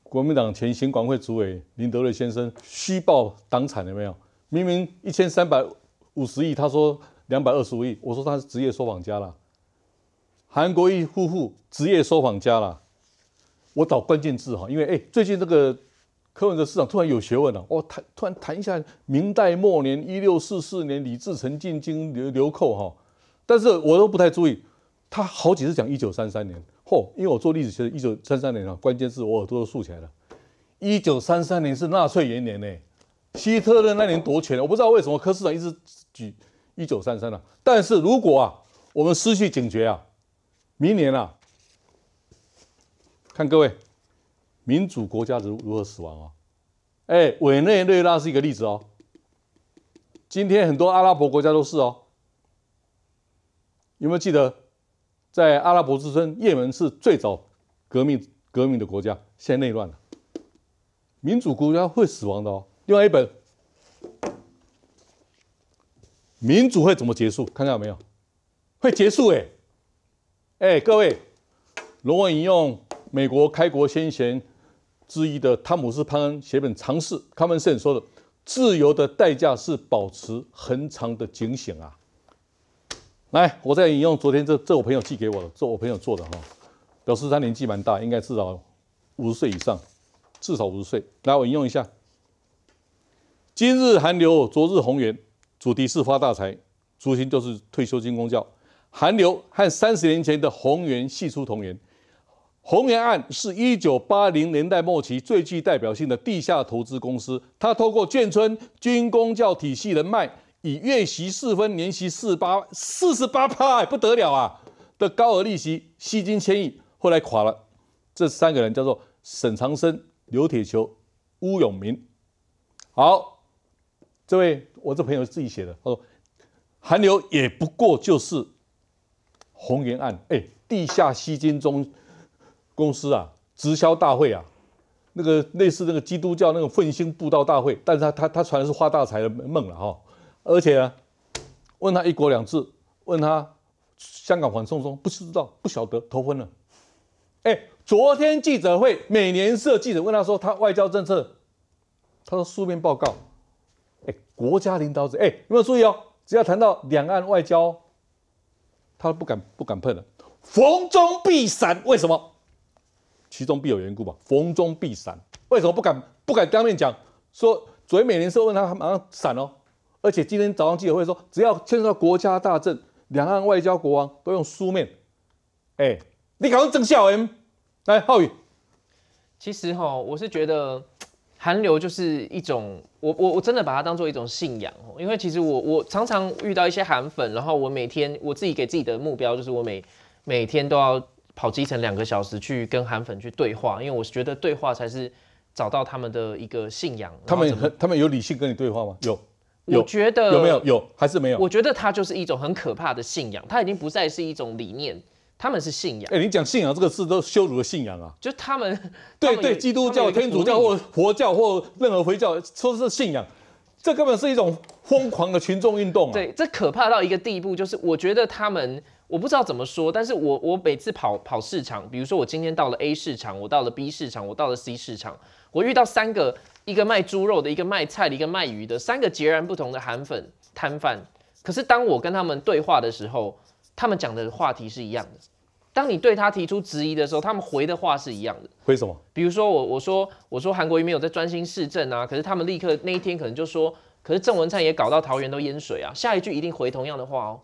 Speaker 1: 国民党前行管会主委林德瑞先生虚报党产了没有？明明一千三百五十亿，他说两百二十五亿。我说他是职业说谎家了。韩国一夫妇职业说谎家了。我找关键字哈，因为哎，最近这个柯文哲市长突然有学问了哦，谈突然谈一下明代末年一六四四年李自成进京流流寇哈，但是我都不太注意，他好几次讲一九三三年。哦，因为我做历史，其实一九三三年啊，关键是我耳朵都竖起来了。一九三三年是纳粹元年呢，希特勒那年夺权，我不知道为什么柯市长一直举一九三三啊，但是如果啊，我们失去警觉啊，明年啊，看各位，民主国家如如何死亡啊？哎，委内瑞拉是一个例子哦。今天很多阿拉伯国家都是哦，有没有记得？在阿拉伯之春，也门是最早革命革命的国家，现内乱了。民主国家会死亡的哦。另外一本，民主会怎么结束？看到没有？会结束哎哎，各位，文引用美国开国先贤之一的汤姆斯潘恩写本长诗《康文森》说的：“自由的代价是保持恒常的警醒啊。”来，我再引用昨天这这我朋友寄给我的，这我朋友做的哈，表示他年纪蛮大，应该至少五十岁以上，至少五十岁。来，我引用一下：今日寒流，昨日红源，主题是发大财，主心就是退休金公教。寒流和三十年前的红源系出同源，红源案是一九八零年代末期最具代表性的地下投资公司，它透过眷村军公教体系人脉。以月息四分，年息四八四十八趴，不得了啊！的高额利息，吸金千亿，后来垮了。这三个人叫做沈长生、刘铁球、邬永明。好，这位我这朋友自己写的，他说韩流也不过就是红岩案，哎，地下吸金中公司啊，直销大会啊，那个类似那个基督教那个奉新布道大会，但是他他他传的是发大财的梦了哈。而且，问他一国两制，问他香港反送中，不知道不晓得头昏了。哎，昨天记者会，美联社记者问他说他外交政策，他说书面报告。哎，国家领导者，哎，有没有注意哦？只要谈到两岸外交，他不敢不敢碰了，逢中必闪。为什么？其中必有缘故吧？逢中必闪，为什么不敢不敢当面讲？说昨天美联社问他，他马上闪哦。而且今天早上记者会说，只要牵涉到国家大政，两岸
Speaker 5: 外交国王都用书面。哎，你搞成正校 M，来浩宇。其实哈，我是觉得韩流就是一种，我我我真的把它当做一种信仰哦。因为其实我我常常遇到一些韩粉，然后我每天我自己给自己的目标就是我每每天都要跑基层两个小时去跟韩粉去对话，因为我是觉得对话才是找到他们的一个信仰。他们
Speaker 1: 他们有理性跟你对话吗？有。我觉得有没有有还是没有？我觉
Speaker 5: 得它就是一种很可怕的信仰，它已经不再是一种理念，他们是信仰。哎，
Speaker 1: 你讲信仰这个字都羞辱了信仰啊！
Speaker 5: 就他们对对，基督教、天主教或
Speaker 1: 佛教或任何回教，说是信仰，这根本是一种疯狂的群众运动
Speaker 5: 啊！对，这可怕到一个地步，就是我觉得他们我不知道怎么说，但是我我每次跑跑市场，比如说我今天到了 A 市场，我到了 B 市场，我到了 C 市场，我遇到三个。一个卖猪肉的，一个卖菜的，一个卖鱼的，三个截然不同的韩粉摊贩。可是当我跟他们对话的时候，他们讲的话题是一样的。当你对他提出质疑的时候，他们回的话是一样的。回什么？比如说我我说我说韩国瑜没有在专心市政啊，可是他们立刻那一天可能就说，可是郑文灿也搞到桃园都淹水啊，下一句一定回同样的话哦。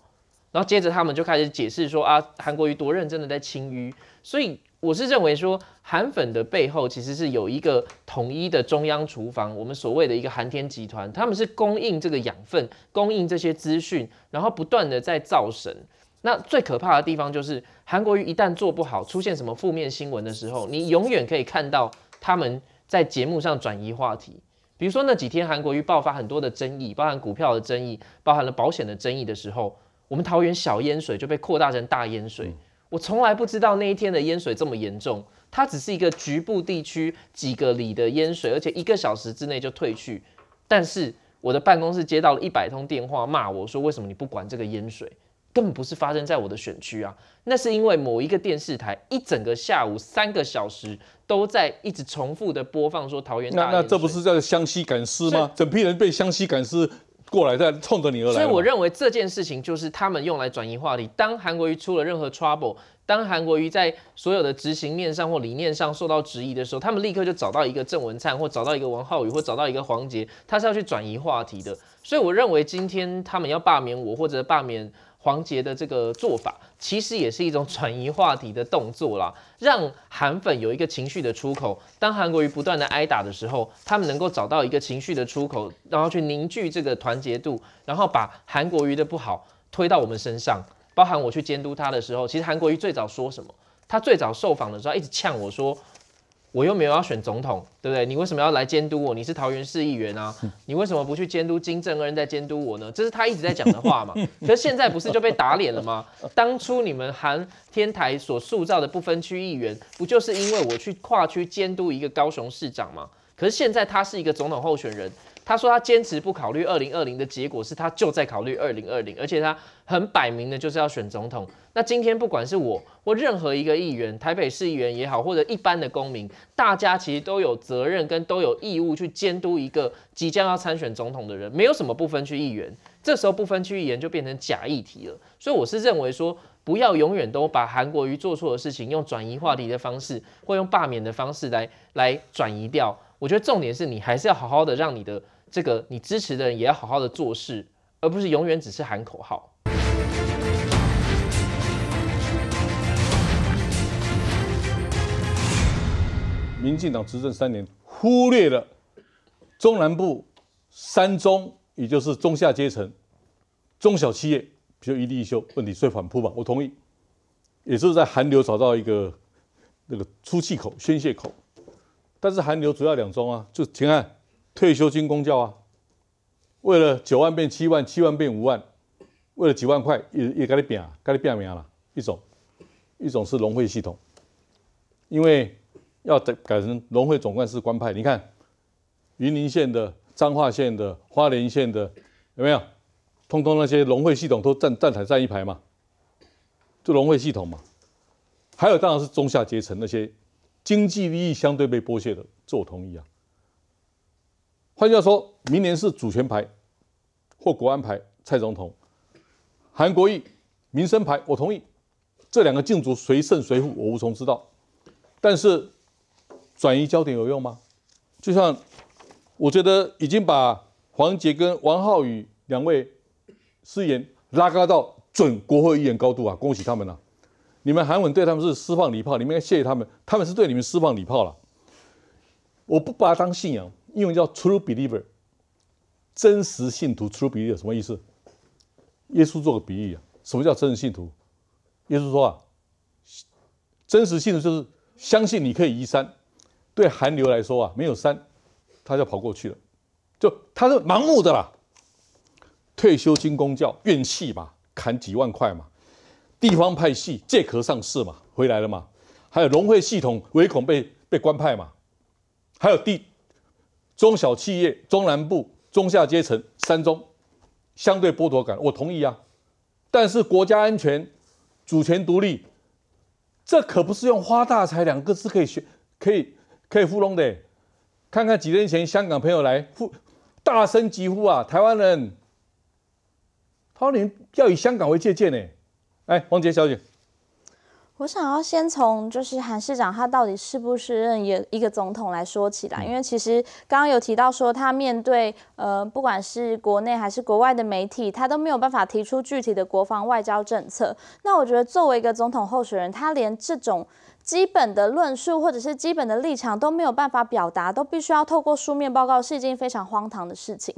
Speaker 5: 然后接着他们就开始解释说啊，韩国瑜多认真的在清淤，所以。我是认为说，韩粉的背后其实是有一个统一的中央厨房，我们所谓的一个韩天集团，他们是供应这个养分，供应这些资讯，然后不断的在造神。那最可怕的地方就是，韩国瑜一旦做不好，出现什么负面新闻的时候，你永远可以看到他们在节目上转移话题。比如说那几天韩国瑜爆发很多的争议，包含股票的争议，包含了保险的争议的时候，我们桃园小淹水就被扩大成大淹水。我从来不知道那一天的淹水这么严重，它只是一个局部地区几个里的淹水，而且一个小时之内就退去。但是我的办公室接到了一百通电话骂我说，为什么你不管这个淹水？根本不是发生在我的选区啊！那是因为某一个电视台一整个下午三个小时都在一直重复的播放说桃园大。那那这
Speaker 1: 不是在湘西赶尸吗？整批人被湘西赶尸。过来，再冲着你而来。所以我
Speaker 5: 认为这件事情就是他们用来转移话题。当韩国瑜出了任何 trouble，当韩国瑜在所有的执行面上或理念上受到质疑的时候，他们立刻就找到一个郑文灿，或找到一个王浩宇，或找到一个黄杰，他是要去转移话题的。所以我认为今天他们要罢免我，或者罢免。黄杰的这个做法，其实也是一种转移话题的动作啦，让韩粉有一个情绪的出口。当韩国瑜不断的挨打的时候，他们能够找到一个情绪的出口，然后去凝聚这个团结度，然后把韩国瑜的不好推到我们身上。包含我去监督他的时候，其实韩国瑜最早说什么？他最早受访的时候一直呛我说。我又没有要选总统，对不对？你为什么要来监督我？你是桃园市议员啊，你为什么不去监督金正恩在监督我呢？这是他一直在讲的话嘛？[LAUGHS] 可是现在不是就被打脸了吗？当初你们韩天台所塑造的不分区议员，不就是因为我去跨区监督一个高雄市长吗？可是现在他是一个总统候选人。他说他坚持不考虑二零二零的结果是，他就在考虑二零二零，而且他很摆明的就是要选总统。那今天不管是我或任何一个议员，台北市议员也好，或者一般的公民，大家其实都有责任跟都有义务去监督一个即将要参选总统的人。没有什么不分区议员，这时候不分区议员就变成假议题了。所以我是认为说，不要永远都把韩国瑜做错的事情用转移话题的方式，或用罢免的方式来来转移掉。我觉得重点是你还是要好好的让你的。这个你支持的人也要好好的做事，而不是永远只是喊口号。
Speaker 1: 民进党执政三年，忽略了中南部三中，也就是中下阶层、中小企业，比如一地一休问题最反扑吧，我同意，也是在寒流找到一个那个出气口、宣泄口。但是寒流主要两中啊，就请看。退休金公教啊，为了九万变七万，七万变五万，为了几万块也也给你变啊，给你变啊了。一种，一种是龙会系统，因为要改改成龙会总干事官派，你看，云林县的彰化县的花莲县的有没有？通通那些龙会系统都站站台站一排嘛，就龙会系统嘛，还有当然是中下阶层那些经济利益相对被剥削的，做同意啊。换句话说，明年是主权牌或国安牌，蔡总统、韩国瑜、民生牌，我同意。这两个竞逐谁胜谁负，我无从知道。但是转移焦点有用吗？就像我觉得已经把黄杰跟王浩宇两位誓言拉高到准国会议员高度啊！恭喜他们了。你们韩文对他们是释放礼炮，你们要谢谢他们，他们是对你们释放礼炮了。我不把他当信仰。英文叫 True Believer，真实信徒 True Believer 什么意思？耶稣做个比喻啊，什么叫真实信徒？耶稣说啊，真实信徒就是相信你可以移山。对韩流来说啊，没有山，他就跑过去了，就他是盲目的啦。退休金公教怨气嘛，砍几万块嘛，地方派系借壳上市嘛，回来了嘛，还有融汇系统唯恐被被官派嘛，还有地。中小企业、中南部、中下阶层三中相对剥夺感，我同意啊。但是国家安全、主权独立，这可不是用“花大财”两个字可以学、可以、可以糊弄的。看看几天前香港朋友来呼，大声疾呼啊，台湾人，他说你要以香港为借鉴呢。哎，王杰小姐。
Speaker 2: 我想要先从就是韩市长他到底是不是任一一个总统来说起来，因为其实刚刚有提到说他面对呃不管是国内还是国外的媒体，他都没有办法提出具体的国防外交政策。那我觉得作为一个总统候选人，他连这种基本的论述或者是基本的立场都没有办法表达，都必须要透过书面报告，是一件非常荒唐的事情。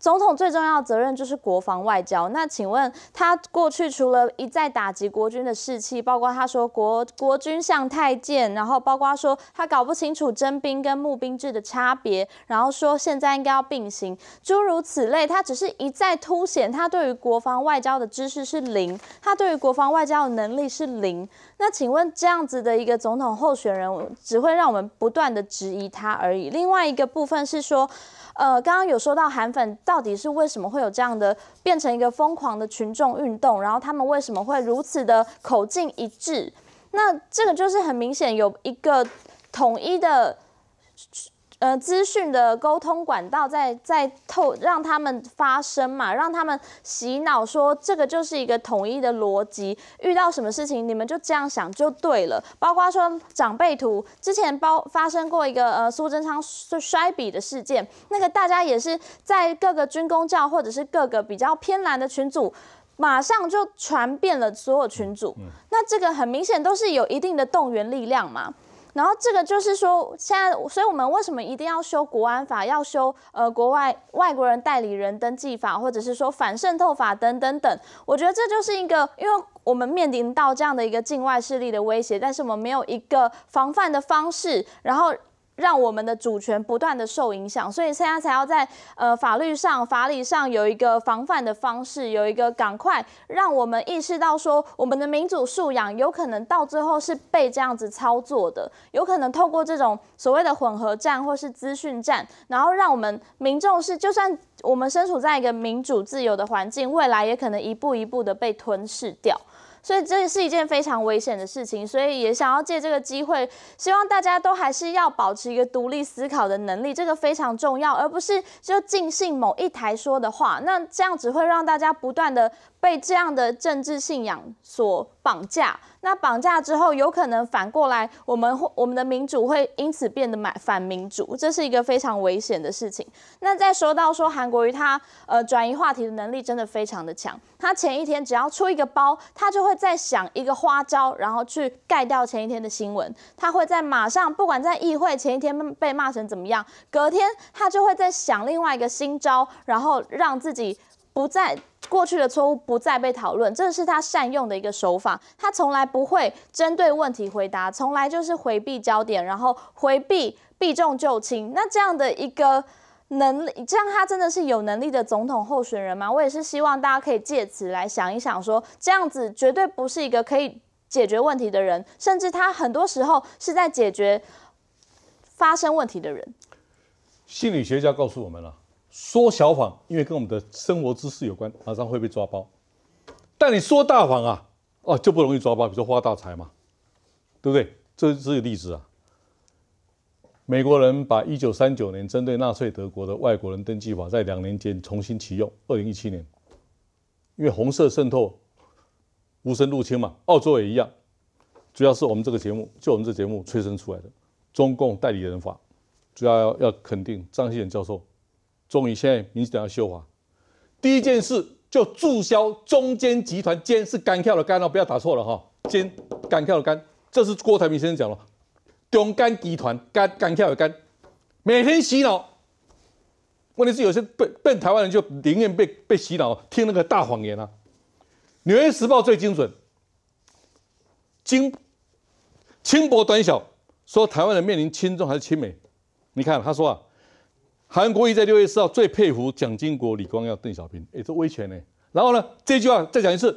Speaker 2: 总统最重要的责任就是国防外交。那请问他过去除了一再打击国军的士气，包括他说国国军像太监，然后包括说他搞不清楚征兵跟募兵制的差别，然后说现在应该要并行，诸如此类，他只是一再凸显他对于国防外交的知识是零，他对于国防外交的能力是零。那请问这样子的一个总统候选人，只会让我们不断的质疑他而已。另外一个部分是说。呃，刚刚有说到韩粉到底是为什么会有这样的变成一个疯狂的群众运动，然后他们为什么会如此的口径一致？那这个就是很明显有一个统一的。呃，资讯的沟通管道在在透让他们发声嘛，让他们洗脑说这个就是一个统一的逻辑，遇到什么事情你们就这样想就对了。包括说长辈图之前包发生过一个呃苏贞昌摔笔的事件，那个大家也是在各个军工教或者是各个比较偏蓝的群组，马上就传遍了所有群组。那这个很明显都是有一定的动员力量嘛。然后这个就是说，现在，所以我们为什么一定要修国安法，要修呃国外外国人代理人登记法，或者是说反渗透法等等等？我觉得这就是一个，因为我们面临到这样的一个境外势力的威胁，但是我们没有一个防范的方式，然后。让我们的主权不断的受影响，所以现在才要在呃法律上、法理上有一个防范的方式，有一个赶快让我们意识到说，我们的民主素养有可能到最后是被这样子操作的，有可能透过这种所谓的混合战或是资讯战，然后让我们民众是就算。我们身处在一个民主自由的环境，未来也可能一步一步的被吞噬掉，所以这是一件非常危险的事情。所以也想要借这个机会，希望大家都还是要保持一个独立思考的能力，这个非常重要，而不是就尽信某一台说的话。那这样只会让大家不断的。被这样的政治信仰所绑架，那绑架之后，有可能反过来，我们我们的民主会因此变得反民主，这是一个非常危险的事情。那再说到说韩国瑜，他呃转移话题的能力真的非常的强。他前一天只要出一个包，他就会在想一个花招，然后去盖掉前一天的新闻。他会在马上，不管在议会前一天被骂成怎么样，隔天他就会在想另外一个新招，然后让自己。不再过去的错误不再被讨论，这是他善用的一个手法。他从来不会针对问题回答，从来就是回避焦点，然后回避避重就轻。那这样的一个能力，这样他真的是有能力的总统候选人吗？我也是希望大家可以借此来想一想，说这样子绝对不是一个可以解决问题的人，甚至他很多时候是在解决发生问题的人。
Speaker 1: 心理学家告诉我们了。说小谎，因为跟我们的生活知识有关，马上会被抓包。但你说大谎啊，哦，就不容易抓包。比如说发大财嘛，对不对？这是例子啊。美国人把一九三九年针对纳粹德国的外国人登记法，在两年间重新启用。二零一七年，因为红色渗透、无声入侵嘛。澳洲也一样，主要是我们这个节目，就我们这节目催生出来的中共代理人法，主要要肯定张西元教授。终于，现在民进党修法，第一件事就注销中间集团监是干票的干哦，不要打错了哈，监干票的干，这是郭台铭先生讲了，中干集团干干票的干，每天洗脑。问题是有些笨笨台湾人就宁愿被被洗脑，听那个大谎言啊！《纽约时报》最精准，轻轻薄短小，说台湾人面临轻重还是轻美？你看他说啊。韩国瑜在六月四号最佩服蒋经国、李光耀、邓小平，也是威权呢？然后呢？这句话再讲一次。《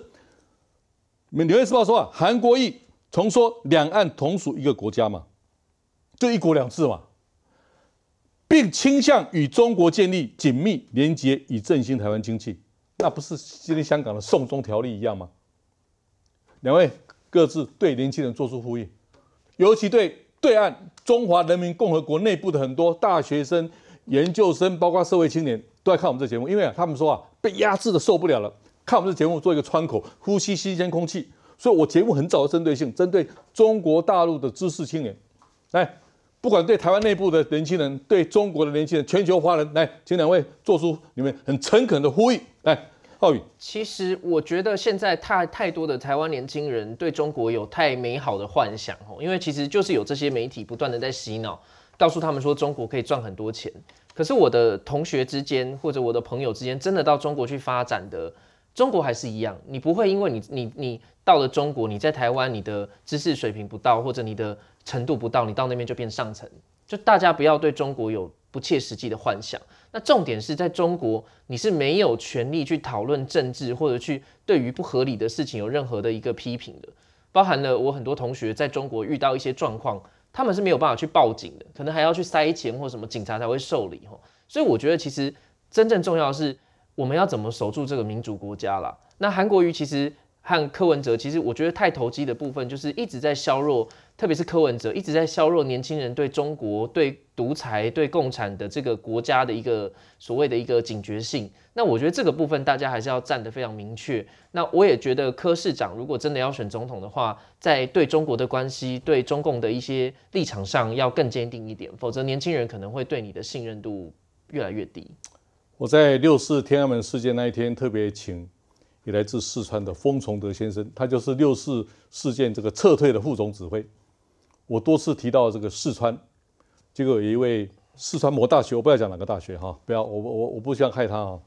Speaker 1: 明六月四号》说啊，韩国瑜从说两岸同属一个国家嘛，就一国两制嘛，并倾向与中国建立紧密连结，以振兴台湾经济。那不是今天香港的送中条例一样吗？两位各自对年轻人做出呼应，尤其对对岸中华人民共和国内部的很多大学生。研究生，包括社会青年，都在看我们这节目，因为啊，他们说啊，被压制的受不了了，看我们这节目做一个窗口，呼吸新鲜空气。所以，我节目很早的针对性，针对中国大陆的知识青年，来，不管对台湾内部的年轻人，对中国的年轻人，全球华人来，请两位做出你们很诚恳的呼吁。来，浩宇，
Speaker 5: 其实我觉得现在太太多的台湾年轻人对中国有太美好的幻想哦，因为其实就是有这些媒体不断的在洗脑。告诉他们说中国可以赚很多钱，可是我的同学之间或者我的朋友之间真的到中国去发展的，中国还是一样，你不会因为你你你到了中国，你在台湾你的知识水平不到或者你的程度不到，你到那边就变上层，就大家不要对中国有不切实际的幻想。那重点是在中国，你是没有权利去讨论政治或者去对于不合理的事情有任何的一个批评的，包含了我很多同学在中国遇到一些状况。他们是没有办法去报警的，可能还要去塞钱或什么，警察才会受理吼。所以我觉得其实真正重要的是我们要怎么守住这个民主国家啦。那韩国瑜其实。和柯文哲，其实我觉得太投机的部分，就是一直在削弱，特别是柯文哲一直在削弱年轻人对中国、对独裁、对共产的这个国家的一个所谓的一个警觉性。那我觉得这个部分大家还是要站得非常明确。那我也觉得柯市长如果真的要选总统的话，在对中国的关系、对中共的一些立场上要更坚定一点，否则年轻人可能会对你的信任度越来越低。我在六
Speaker 1: 四天安门事件那一天特别请也来自四川的封崇德先生，他就是六四事件这个撤退的副总指挥。我多次提到这个四川，结果有一位四川某大学，我不要讲哪个大学哈，不要，我我我不希望害他啊。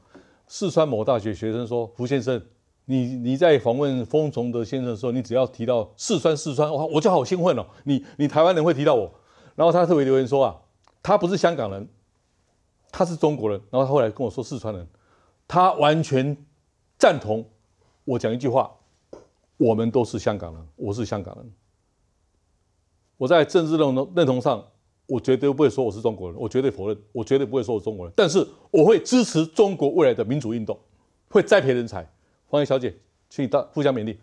Speaker 1: 四川某大学学生说：“胡先生，你你在访问封崇德先生的时候，你只要提到四川，四川，哇，我就好兴奋哦。你你台湾人会提到我，然后他特别留言说啊，他不是香港人，他是中国人。然后他后来跟我说四川人，他完全。”赞同我讲一句话，我们都是香港人，我是香港人。我在政治认同认同上，我绝对不会说我是中国人，我绝对否认，我绝对不会说我中国人。但是我会支持中国未来的民主运动，会栽培人才。方怡小姐，请你到互相勉励。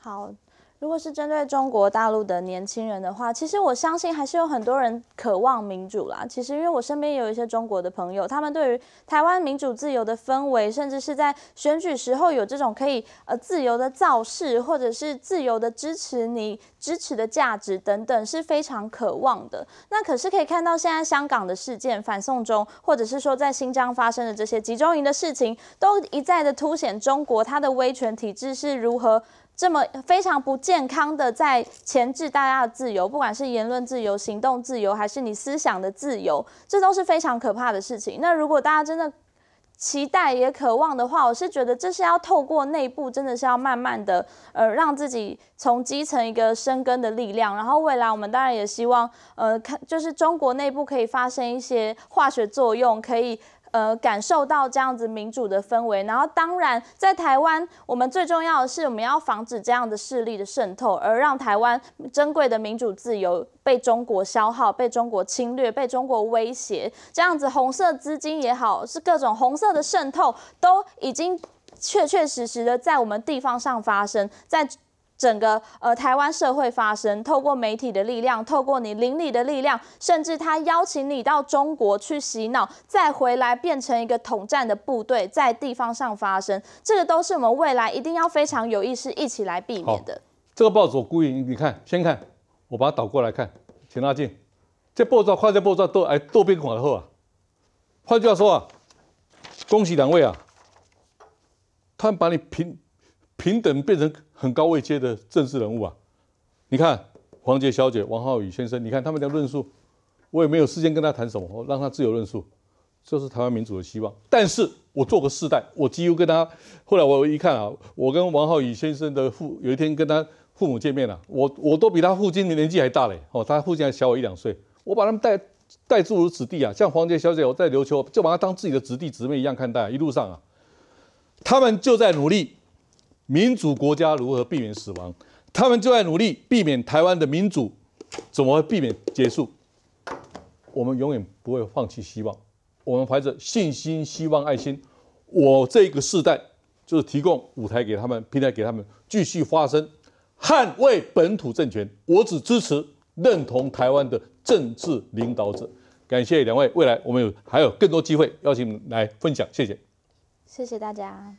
Speaker 2: 好。如果是针对中国大陆的年轻人的话，其实我相信还是有很多人渴望民主啦。其实因为我身边有一些中国的朋友，他们对于台湾民主自由的氛围，甚至是在选举时候有这种可以呃自由的造势，或者是自由的支持你支持的价值等等，是非常渴望的。那可是可以看到现在香港的事件、反送中，或者是说在新疆发生的这些集中营的事情，都一再的凸显中国它的威权体制是如何。这么非常不健康的，在钳制大家的自由，不管是言论自由、行动自由，还是你思想的自由，这都是非常可怕的事情。那如果大家真的期待也渴望的话，我是觉得这是要透过内部，真的是要慢慢的，呃，让自己从基层一个生根的力量。然后未来我们当然也希望，呃，看就是中国内部可以发生一些化学作用，可以。呃，感受到这样子民主的氛围，然后当然在台湾，我们最重要的是我们要防止这样的势力的渗透，而让台湾珍贵的民主自由被中国消耗、被中国侵略、被中国威胁。这样子红色资金也好，是各种红色的渗透，都已经确确实实的在我们地方上发生，在。整个呃台湾社会发生，透过媒体的力量，透过你邻里的力量，甚至他邀请你到中国去洗脑，再回来变成一个统战的部队，在地方上发生，这个都是我们未来一定要非常有意识一起来避免的。
Speaker 1: 这个报纸我故意你看，先看，我把它倒过来看，请拉近，这报纸、快这报纸都哎都变广了后啊。换句话说啊，恭喜两位啊，他把你平平等变成。很高位阶的政治人物啊，你看黄杰小姐、王浩宇先生，你看他们的论述，我也没有事先跟他谈什么，我让他自由论述，这是台湾民主的希望。但是我做个世代，我几乎跟他，后来我一看啊，我跟王浩宇先生的父，有一天跟他父母见面了，我我都比他父亲的年纪还大嘞，哦，他父亲还小我一两岁，我把他们带带诸如子弟啊，像黄杰小姐，我在琉球就把他当自己的子弟姊妹一样看待，一路上啊，他们就在努力。民主国家如何避免死亡？他们就在努力避免。台湾的民主怎么会避免结束？我们永远不会放弃希望。我们怀着信心、希望、爱心，我这个世代就是提供舞台给他们，平台给他们，继续发声，捍卫本土政权。我只支持认同台湾的政治领导者。感谢两位，未来我们有还有更多机会邀请来分享。谢谢，
Speaker 2: 谢谢大家。